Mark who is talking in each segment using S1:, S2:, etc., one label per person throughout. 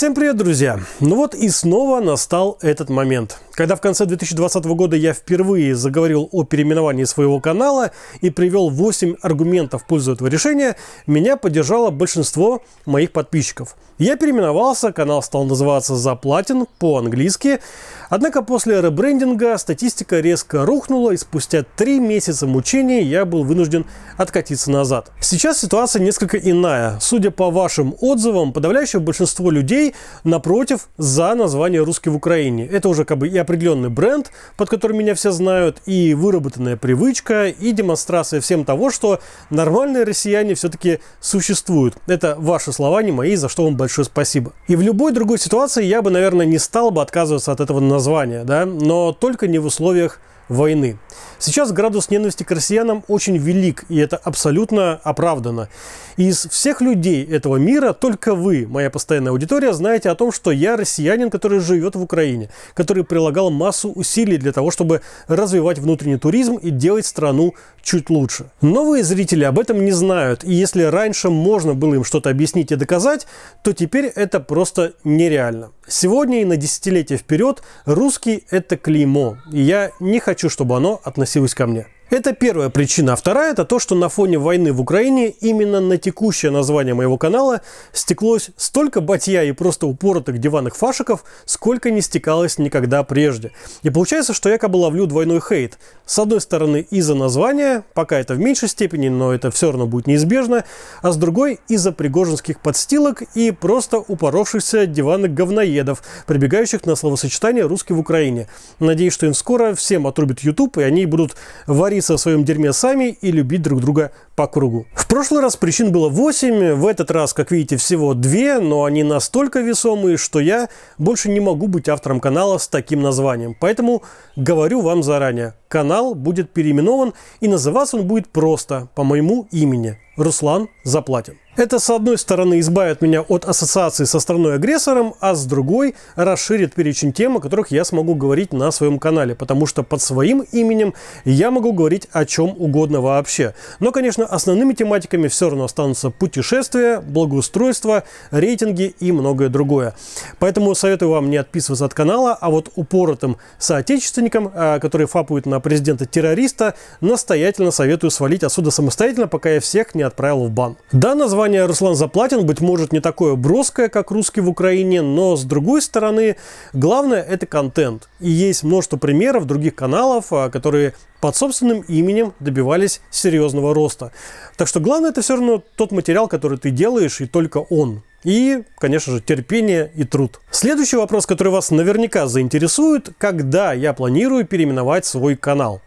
S1: Всем привет, друзья! Ну вот и снова настал этот момент. Когда в конце 2020 года я впервые заговорил о переименовании своего канала и привел 8 аргументов в пользу этого решения, меня поддержало большинство моих подписчиков. Я переименовался, канал стал называться «Заплатин» по-английски, однако после ребрендинга статистика резко рухнула и спустя 3 месяца мучений я был вынужден откатиться назад. Сейчас ситуация несколько иная. Судя по вашим отзывам, подавляющее большинство людей напротив за название «Русский в Украине». Это уже как бы и определенный бренд, под которым меня все знают, и выработанная привычка, и демонстрация всем того, что нормальные россияне все-таки существуют. Это ваши слова, не мои, за что вам большое спасибо. И в любой другой ситуации я бы, наверное, не стал бы отказываться от этого названия, да, но только не в условиях войны. Сейчас градус ненависти к россиянам очень велик, и это абсолютно оправдано. из всех людей этого мира только вы, моя постоянная аудитория, знаете о том, что я россиянин, который живет в Украине, который прилагал массу усилий для того, чтобы развивать внутренний туризм и делать страну чуть лучше. Новые зрители об этом не знают, и если раньше можно было им что-то объяснить и доказать, то теперь это просто нереально. Сегодня и на десятилетия вперед русский – это клеймо, и я не хочу, чтобы оно относилось ко мне. Это первая причина. А вторая – это то, что на фоне войны в Украине именно на текущее название моего канала стеклось столько батья и просто упоротых диванных фашиков, сколько не стекалось никогда прежде. И получается, что я, как бы, ловлю двойной хейт. С одной стороны, из-за названия, пока это в меньшей степени, но это все равно будет неизбежно, а с другой – из-за пригожинских подстилок и просто упоровшихся диванных говноедов, прибегающих на словосочетание «русский в Украине». Надеюсь, что им скоро всем отрубит YouTube, и они будут варить вариться в своем дерьме сами и любить друг друга по кругу. В прошлый раз причин было 8, в этот раз, как видите, всего 2, но они настолько весомые, что я больше не могу быть автором канала с таким названием. Поэтому говорю вам заранее, канал будет переименован и называться он будет просто по моему имени. Руслан Заплатин. Это, с одной стороны, избавит меня от ассоциации со страной-агрессором, а с другой расширит перечень тем, о которых я смогу говорить на своем канале, потому что под своим именем я могу говорить о чем угодно вообще. Но, конечно, основными тематиками все равно останутся путешествия, благоустройство, рейтинги и многое другое. Поэтому советую вам не отписываться от канала, а вот упоротым соотечественникам, а, которые фапуют на президента-террориста, настоятельно советую свалить отсюда самостоятельно, пока я всех не отправил в бан. Да, название «Руслан Заплатин» быть может не такое броское, как «Русский в Украине», но с другой стороны, главное – это контент. И есть множество примеров других каналов, а, которые под собственным именем добивались серьезного роста. Так что главное это все равно тот материал, который ты делаешь, и только он. И, конечно же, терпение и труд. Следующий вопрос, который вас наверняка заинтересует, когда я планирую переименовать свой канал.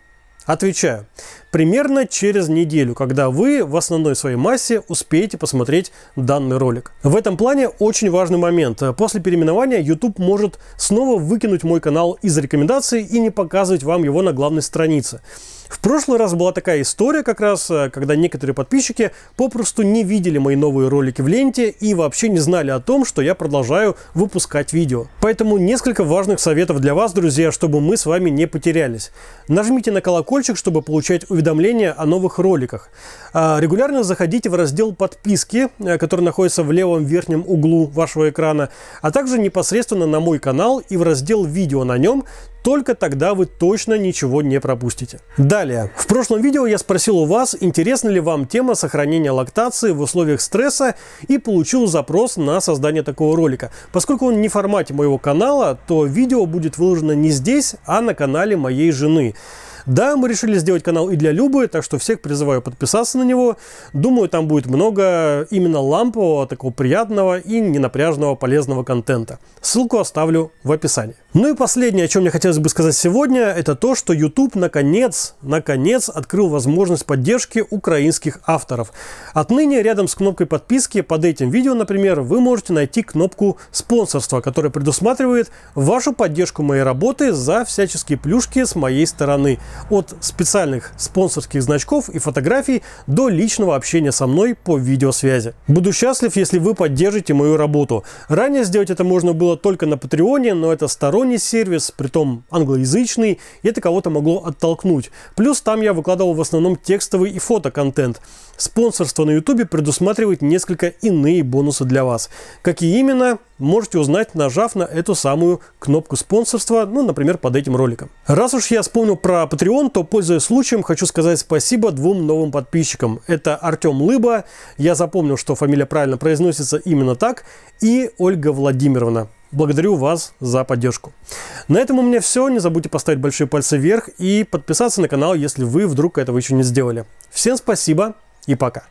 S1: Отвечаю. Примерно через неделю, когда вы в основной своей массе успеете посмотреть данный ролик. В этом плане очень важный момент. После переименования YouTube может снова выкинуть мой канал из рекомендаций и не показывать вам его на главной странице. В прошлый раз была такая история как раз, э, когда некоторые подписчики попросту не видели мои новые ролики в ленте и вообще не знали о том, что я продолжаю выпускать видео. Поэтому несколько важных советов для вас, друзья, чтобы мы с вами не потерялись. Нажмите на колокольчик, чтобы получать уведомления о новых роликах. А, регулярно заходите в раздел подписки, э, который находится в левом верхнем углу вашего экрана, а также непосредственно на мой канал и в раздел видео на нем, только тогда вы точно ничего не пропустите. Далее. В прошлом видео я спросил у вас, интересна ли вам тема сохранения лактации в условиях стресса и получил запрос на создание такого ролика. Поскольку он не в формате моего канала, то видео будет выложено не здесь, а на канале моей жены. Да, мы решили сделать канал и для Любы, так что всех призываю подписаться на него. Думаю, там будет много именно лампового, такого приятного и ненапряжного полезного контента. Ссылку оставлю в описании. Ну и последнее, о чем мне хотелось бы сказать сегодня, это то, что YouTube наконец, наконец открыл возможность поддержки украинских авторов. Отныне рядом с кнопкой подписки под этим видео, например, вы можете найти кнопку спонсорства, которая предусматривает вашу поддержку моей работы за всяческие плюшки с моей стороны. От специальных спонсорских значков и фотографий до личного общения со мной по видеосвязи. Буду счастлив, если вы поддержите мою работу. Ранее сделать это можно было только на Патреоне, но это сторонний сервис, притом англоязычный, и это кого-то могло оттолкнуть. Плюс там я выкладывал в основном текстовый и фотоконтент. Спонсорство на YouTube предусматривает несколько иные бонусы для вас. Какие именно, можете узнать, нажав на эту самую кнопку спонсорства, ну, например, под этим роликом. Раз уж я вспомнил про Patreon, то, пользуясь случаем, хочу сказать спасибо двум новым подписчикам. Это Артем Лыба, я запомнил, что фамилия правильно произносится именно так, и Ольга Владимировна. Благодарю вас за поддержку. На этом у меня все. Не забудьте поставить большие пальцы вверх и подписаться на канал, если вы вдруг этого еще не сделали. Всем спасибо и пока.